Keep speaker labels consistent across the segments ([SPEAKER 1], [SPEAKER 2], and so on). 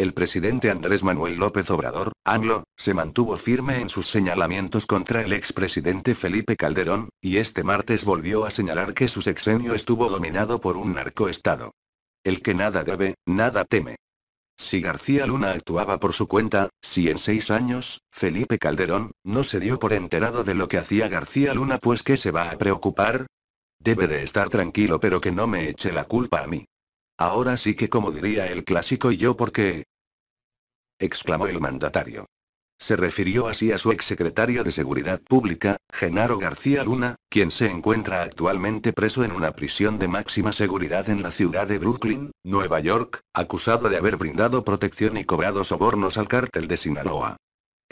[SPEAKER 1] El presidente Andrés Manuel López Obrador, anglo, se mantuvo firme en sus señalamientos contra el expresidente Felipe Calderón, y este martes volvió a señalar que su sexenio estuvo dominado por un narcoestado. El que nada debe, nada teme. Si García Luna actuaba por su cuenta, si en seis años, Felipe Calderón, no se dio por enterado de lo que hacía García Luna pues que se va a preocupar? Debe de estar tranquilo pero que no me eche la culpa a mí. Ahora sí que como diría el clásico y yo porque, exclamó el mandatario. Se refirió así a su exsecretario de Seguridad Pública, Genaro García Luna, quien se encuentra actualmente preso en una prisión de máxima seguridad en la ciudad de Brooklyn, Nueva York, acusado de haber brindado protección y cobrado sobornos al cártel de Sinaloa.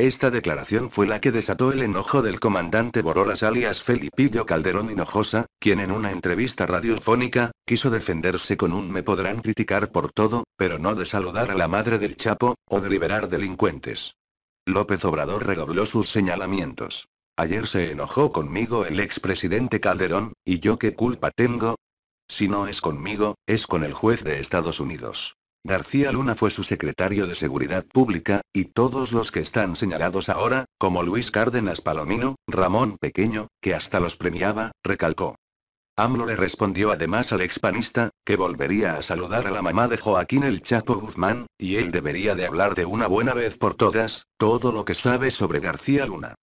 [SPEAKER 1] Esta declaración fue la que desató el enojo del comandante Borolas alias Felipillo Calderón Hinojosa, quien en una entrevista radiofónica, quiso defenderse con un me podrán criticar por todo, pero no de saludar a la madre del Chapo, o de liberar delincuentes. López Obrador redobló sus señalamientos. Ayer se enojó conmigo el expresidente Calderón, ¿y yo qué culpa tengo? Si no es conmigo, es con el juez de Estados Unidos. García Luna fue su secretario de Seguridad Pública, y todos los que están señalados ahora, como Luis Cárdenas Palomino, Ramón Pequeño, que hasta los premiaba, recalcó. AMLO le respondió además al expanista, que volvería a saludar a la mamá de Joaquín el Chapo Guzmán, y él debería de hablar de una buena vez por todas, todo lo que sabe sobre García Luna.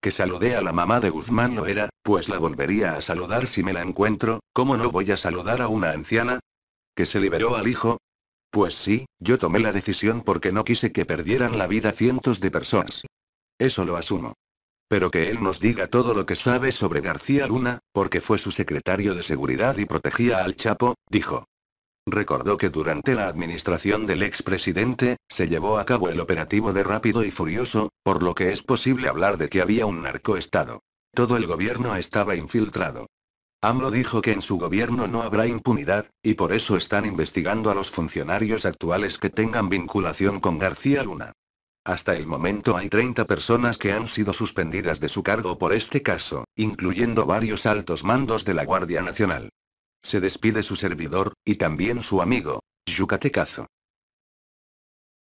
[SPEAKER 1] Que saludé a la mamá de Guzmán lo era, pues la volvería a saludar si me la encuentro, ¿cómo no voy a saludar a una anciana? Que se liberó al hijo, pues sí, yo tomé la decisión porque no quise que perdieran la vida cientos de personas. Eso lo asumo. Pero que él nos diga todo lo que sabe sobre García Luna, porque fue su secretario de seguridad y protegía al Chapo, dijo. Recordó que durante la administración del expresidente, se llevó a cabo el operativo de Rápido y Furioso, por lo que es posible hablar de que había un narcoestado. Todo el gobierno estaba infiltrado. AMLO dijo que en su gobierno no habrá impunidad, y por eso están investigando a los funcionarios actuales que tengan vinculación con García Luna. Hasta el momento hay 30 personas que han sido suspendidas de su cargo por este caso, incluyendo varios altos mandos de la Guardia Nacional. Se despide su servidor, y también su amigo, Yucatecazo.